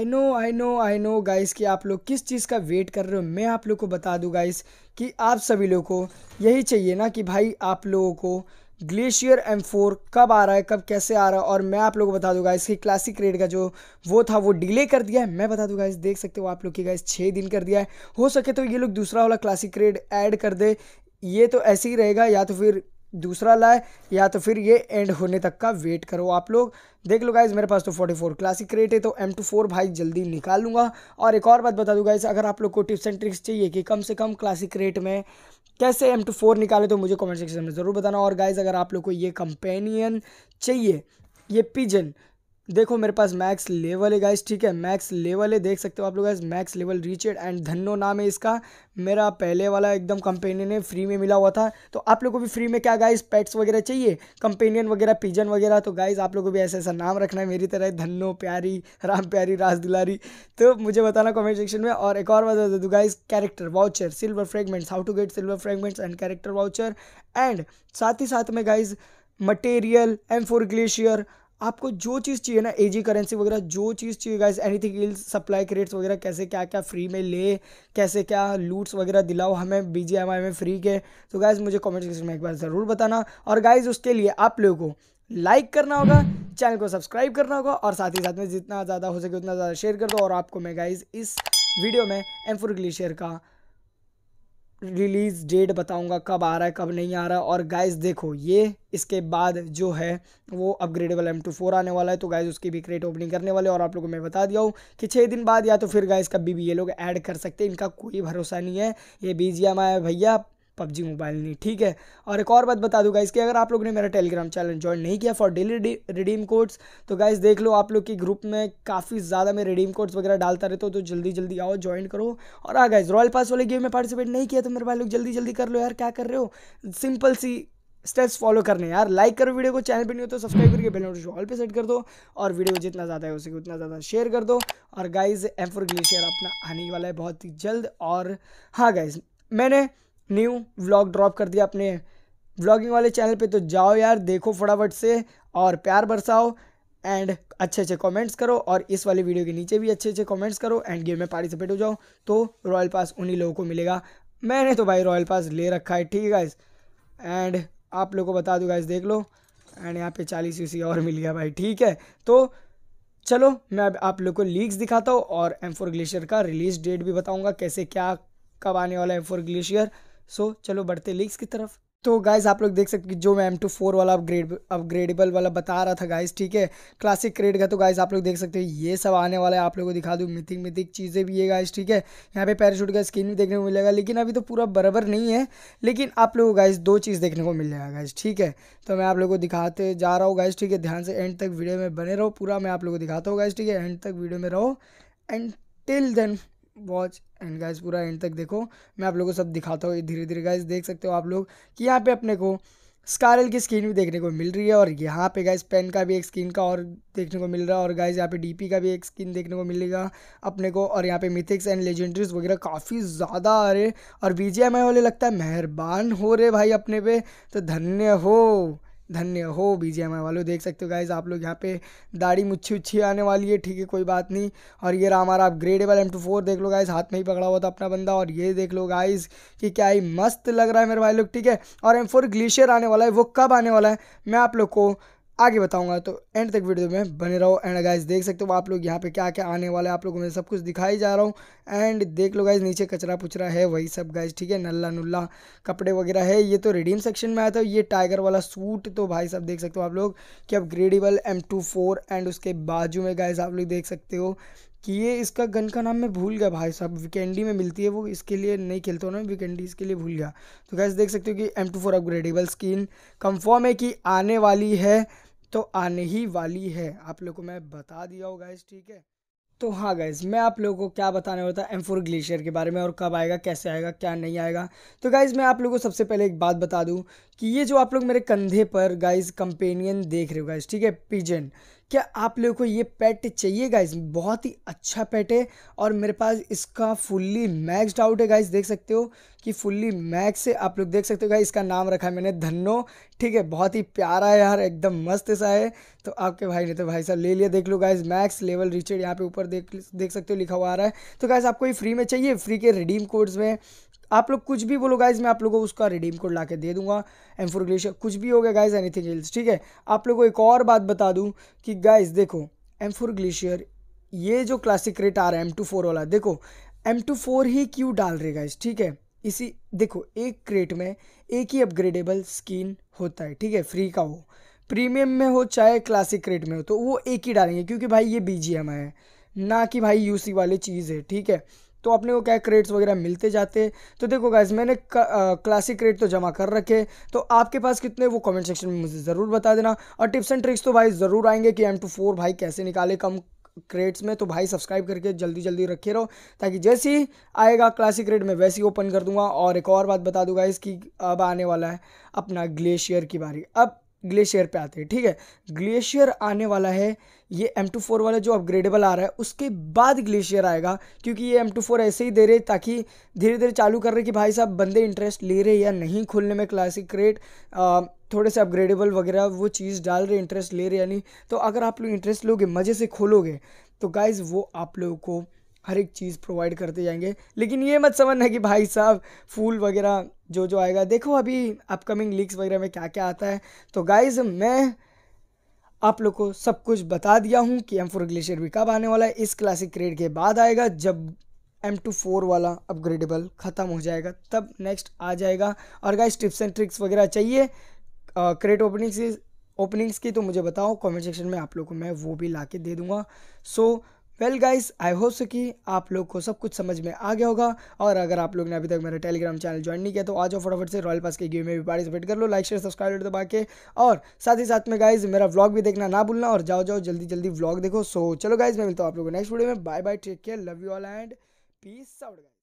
I know I know I know guys कि आप लोग किस चीज़ का वेट कर रहे हो मैं आप लोग को बता दूँ गाइस कि आप सभी लोग को यही चाहिए ना कि भाई आप लोगों को ग्लेशियर एम फोर कब आ रहा है कब कैसे आ रहा है और मैं आप लोगों को बता दूंगा इसकी क्लासिक रेड का जो वो था वो डिले कर दिया है मैं बता दूंगा इस देख सकते हो आप लोग की गाइस छः दिन कर दिया है हो सके तो ये लोग दूसरा वाला क्लासिक रेड ऐड कर दे ये तो ऐसे ही रहेगा या तो फिर दूसरा लाए या तो फिर ये एंड होने तक का वेट करो आप लोग देख लो गाइज मेरे पास तो 44 क्लासिक क्रेट है तो एम टू फोर भाई जल्दी निकाल लूँगा और एक और बात बता दूँ गाइज अगर आप लोग को टिप्स एंड ट्रिक्स चाहिए कि कम से कम क्लासिक क्रेट में कैसे एम टू फोर निकाले तो मुझे कमेंट सेक्शन में ज़रूर बताना और गाइज अगर आप लोग को ये कंपेनियन चाहिए ये पिजन देखो मेरे पास मैक्स लेवल है गाइस ठीक है मैक्स लेवल है देख सकते हो आप लोग guys max level reached and Dhanno नाम है इसका मेरा पहले वाला एकदम कंपेनियन है फ्री में मिला हुआ था तो आप लोग को भी फ्री में क्या गाइस पेट्स वगैरह चाहिए कंपेनियन वगैरह पिजन वगैरह तो गाइस आप लोग को भी ऐसा ऐसा नाम रखना है मेरी तरह धन्नो प्यारी राम प्यारी रास दुलारी तो मुझे बताना कॉमेंट सेक्शन में और एक और बात बता दूँ guys character voucher silver fragments how to get silver fragments and character voucher and साथ ही साथ में guys material M four glacier आपको जो चीज़ चाहिए ना एजी करेंसी वगैरह जो चीज़ चाहिए guys anything else supply crates वगैरह कैसे क्या क्या फ्री में ले कैसे क्या लूट्स वगैरह दिलाओ हमें बी में फ्री के तो गाइस मुझे कमेंट सेक्शन में एक बार ज़रूर बताना और गाइस उसके लिए आप लोगों को लाइक करना होगा चैनल को सब्सक्राइब करना होगा और साथ ही साथ में जितना ज़्यादा हो सके उतना ज़्यादा शेयर कर दो और आपको मैं गाइज इस वीडियो में एम फोर शेयर का रिलीज़ डेट बताऊंगा कब आ रहा है कब नहीं आ रहा है और गाइस देखो ये इसके बाद जो है वो अपग्रेडेबल एम टू फोर आने वाला है तो गाइस उसकी भी क्रेट ओपनिंग करने वाले और आप लोगों को मैं बता दिया हूँ कि छः दिन बाद या तो फिर गाइस कभी भी ये लोग ऐड कर सकते हैं इनका कोई भरोसा नहीं है ये बीजिया माया भैया पबजी मोबाइल नहीं ठीक है और एक और बात बता दूँ गाइज़ कि अगर आप लोगों ने मेरा टेलीग्राम चैनल ज्वाइन नहीं किया फॉर डेली रिडीम कोड्स तो गाइज़ देख लो आप लोग के ग्रुप में काफ़ी ज़्यादा मैं रिडीम कोड्स वगैरह डालता रहता हूँ तो जल्दी जल्दी आओ ज्वाइन करो और आ गाइज़ रॉयल पास वाले गेम में पार्टिसिपेट नहीं किया तो मेरे भाई लोग जल्दी जल्दी कर लो यार क्या कर रहे हो सिंपल सी स्टेप्स फॉलो करने यार लाइक करो वीडियो को चैनल पे नहीं हो तो सब्सक्राइब करके बेल नोटिफिकेशन ऑल पे सेट कर दो और वीडियो जितना ज़्यादा है उसे उतना ज़्यादा शेयर कर दो और गाइज एम फोर ग्लेशियर अपना आने वाला है बहुत ही जल्द और हाँ गाइज मैंने न्यू व्लॉग ड्रॉप कर दिया अपने व्लॉगिंग वाले चैनल पे तो जाओ यार देखो फटाफट से और प्यार बरसाओ एंड अच्छे अच्छे कमेंट्स करो और इस वाली वीडियो के नीचे भी अच्छे अच्छे कमेंट्स करो एंड गेम में पार्टिसिपेट हो जाओ तो रॉयल पास उन्हीं लोगों को मिलेगा मैंने तो भाई रॉयल पास ले रखा है ठीक है गाइज एंड आप लोगों को बता दूँ गाइज देख लो एंड यहाँ पे चालीस यूसी और मिल गया भाई ठीक है तो चलो मैं अब आप लोग को लीक्स दिखाता हूँ और एम फोर ग्लेशियर का रिलीज डेट भी बताऊँगा कैसे क्या कब आने वाला है एम फोर ग्लेशियर सो चलो बढ़ते लीक्स की तरफ तो गाइज आप लोग देख सकते हैं जो मैं एम टू फोर वाला अपग्रेड अपग्रेडेबल वाला बता रहा था गाइज ठीक है क्लासिक क्रेड का तो गाइज आप लोग देख सकते हैं ये सब आने वाला है आप लोगों को दिखा दूँ मिथिक मिथिक चीज़ें भी है गाइज ठीक है यहाँ पे पैराशूट का स्किन भी देखने को मिलेगा लेकिन अभी तो पूरा बराबर नहीं है लेकिन आप लोगों को गाइज दो चीज़ देखने को मिल जाएगा गाइज ठीक है तो मैं आप लोग को दिखाते जा रहा हूँ गाइज ठीक है ध्यान से एंड तक वीडियो में बने रहो पूरा मैं आप लोग को दिखाता हूँ गाइज ठीक है एंड तक वीडियो में रहो and till then watch end guys पूरा एंड तक देखो मैं आप लोगों को सब दिखाता हूँ धीरे धीरे गाइस देख सकते हो आप लोग कि यहाँ पे अपने को स्कारल की स्किन भी देखने को मिल रही है और यहाँ पे गाइस पेन का भी एक स्किन का और देखने को मिल रहा है और गाइस यहाँ पे डीपी का भी एक स्किन देखने को मिलेगा अपने को और यहाँ पे मिथिक्स एंड लेजेंड्रीज वगैरह काफ़ी ज़्यादा आ रहे और बी वाले लगता है मेहरबान हो रहे भाई अपने पे तो धन्य हो धन्य हो बी एम आई वालों देख सकते हो गाइज आप लोग यहाँ पे दाढ़ी मुच्छी उच्छी आने वाली है ठीक है कोई बात नहीं और ये रहा हमारा अपग्रेडेबल एम टू फोर देख लो गाइज हाथ में ही पकड़ा हुआ था अपना बंदा और ये देख लो गाइज कि क्या ही मस्त लग रहा है मेरे भाई लोग ठीक है और एम फोर ग्लेशियर आने वाला है वो कब आने वाला है मैं आप लोग को आगे बताऊंगा तो एंड तक वीडियो में बने रहो एंड गाइज देख सकते हो आप लोग यहाँ पे क्या क्या आने वाला है आप लोगों में सब कुछ दिखाई जा रहा हूँ एंड देख लो गाइज नीचे कचरा पुचरा है वही सब गाइज ठीक है नल्ला नुल्ला कपड़े वगैरह है ये तो रिडीम सेक्शन में आया था ये टाइगर वाला सूट तो भाई साहब देख सकते हो आप लोग कि अब ग्रेडिबल एम एंड उसके बाजू में गाइज आप लोग देख सकते हो कि ये इसका गन का नाम मैं भूल गया भाई साहब वीकेंडी में मिलती है वो इसके लिए नहीं खेलता हूँ ना वीकेंडी इसके लिए भूल गया तो गैस देख सकते हो कि M two four upgradable skin confirm है कि आने वाली है तो आने ही वाली है आप लोग को मैं बता दिया होगा गाइज ठीक है तो हाँ गाइज़ मैं आप लोगों को क्या बताने वाला था एम फोर ग्लेशियर के बारे में और कब आएगा कैसे आएगा क्या नहीं आएगा तो गाइज़ मैं आप लोगों को सबसे पहले एक बात बता दूँ कि ये जो आप लोग मेरे कंधे पर गाइज कंपेनियन देख रहे हो गाइज ठीक है पिजन क्या आप लोगों को ये पेट चाहिए गाइज बहुत ही अच्छा पेट है और मेरे पास इसका फुल्ली मैक्सड आउट है गाइज देख सकते हो कि फुल्ली मैक्स है आप लोग देख सकते हो गाइज इसका नाम रखा है मैंने धन्नो ठीक है बहुत ही प्यारा है यार एकदम मस्त सा है तो आपके भाई ने तो भाई साहब ले लिया देख लो गाइज मैक्स लेवल रिचेड यहाँ पे ऊपर देख देख सकते हो लिखा हुआ आ रहा है तो गाइज आपको ये फ्री में चाहिए फ्री के रिडीम कोड्स में आप लोग कुछ भी बोलो गाइज मैं आप लोगों को उसका रिडीम कोड ला के दे दूंगा एम फोर ग्लेशियर कुछ भी हो गया गाइज एनीथिंग एल्स ठीक है आप लोगों को एक और बात बता दूँ कि गाइज देखो एम फोर ग्लेशियर ये जो क्लासिक रेट आ रहा है एम टू फोर वाला देखो एम टू फोर ही क्यों डाल रहे गाइज ठीक है इसी देखो एक क्रेट में एक ही अपग्रेडेबल स्किन होता है ठीक है फ्री का हो प्रीमियम में हो चाहे क्लासिक रेट में हो तो वो एक ही डालेंगे क्योंकि भाई ये बी है ना कि भाई यूसी वाली चीज़ है ठीक है तो अपने को क्या क्रेड्स वगैरह मिलते जाते तो देखो गाइज मैंने क्लासिक क्रेड तो जमा कर रखे तो आपके पास कितने वो कमेंट सेक्शन में मुझे ज़रूर बता देना और टिप्स एंड ट्रिक्स तो भाई ज़रूर आएंगे कि एम टू फोर भाई कैसे निकाले कम क्रेड्स में तो भाई सब्सक्राइब करके जल्दी जल्दी रखे रहो ताकि जैसे ही आएगा क्लासिक रेड में वैसे ही ओपन कर दूंगा और एक और बात बता दूंगा इसकी अब आने वाला है अपना ग्लेशियर की बारी अब ग्लेशियर पे आते हैं ठीक है ग्लेशियर आने वाला है ये एम टू फोर वाला जो अपग्रेडेबल आ रहा है उसके बाद ग्लेशियर आएगा क्योंकि ये एम टू फोर ऐसे ही दे रहे ताकि धीरे धीरे चालू कर रहे कि भाई साहब बंदे इंटरेस्ट ले रहे या नहीं खोलने में क्लासिक रेट थोड़े से अपग्रेडेबल वगैरह वो चीज़ डाल रहे इंटरेस्ट ले रहे यानी तो अगर आप लोग इंटरेस्ट लोगे मज़े से खोलोगे तो गाइज़ वो आप लोगों को हर एक चीज़ प्रोवाइड करते जाएंगे लेकिन ये मत समझना कि भाई साहब फूल वगैरह जो जो आएगा देखो अभी अपकमिंग लीक्स वगैरह में क्या क्या आता है तो गाइज मैं आप लोग को सब कुछ बता दिया हूँ कि एम फोर ग्लेशियर भी कब आने वाला है इस क्लासिक ग्रेड के बाद आएगा जब एम टू फोर वाला अपग्रेडेबल ख़त्म हो जाएगा तब नेक्स्ट आ जाएगा और गाइज़ टिप्स एंड ट्रिक्स वगैरह चाहिए क्रेड ओपनिंग्स ओपनिंग्स की तो मुझे बताओ कमेंट सेक्शन में आप लोग को मैं वो भी ला के दे दूँगा so so, well guys I hope so कि आप लोग को सब कुछ समझ में आ गया होगा और अगर आप लोग ने अभी तक मेरा टेलीग्राम चैनल ज्वाइन नहीं किया तो आज फटाफट से रॉयल पास के गेम में भी पार्टिसिपेट कर लो लाइक शेयर सब्सक्राइब कर दबा के और साथ ही साथ में गाइज मेरा व्लॉग भी देखना ना भूलना और जाओ जाओ जल्दी जल्दी व्लॉग देखो सो चलो गाइज मैं मिलता हूँ आप लोग नेक्स्ट वीडियो में bye bye take care love you all and peace out guys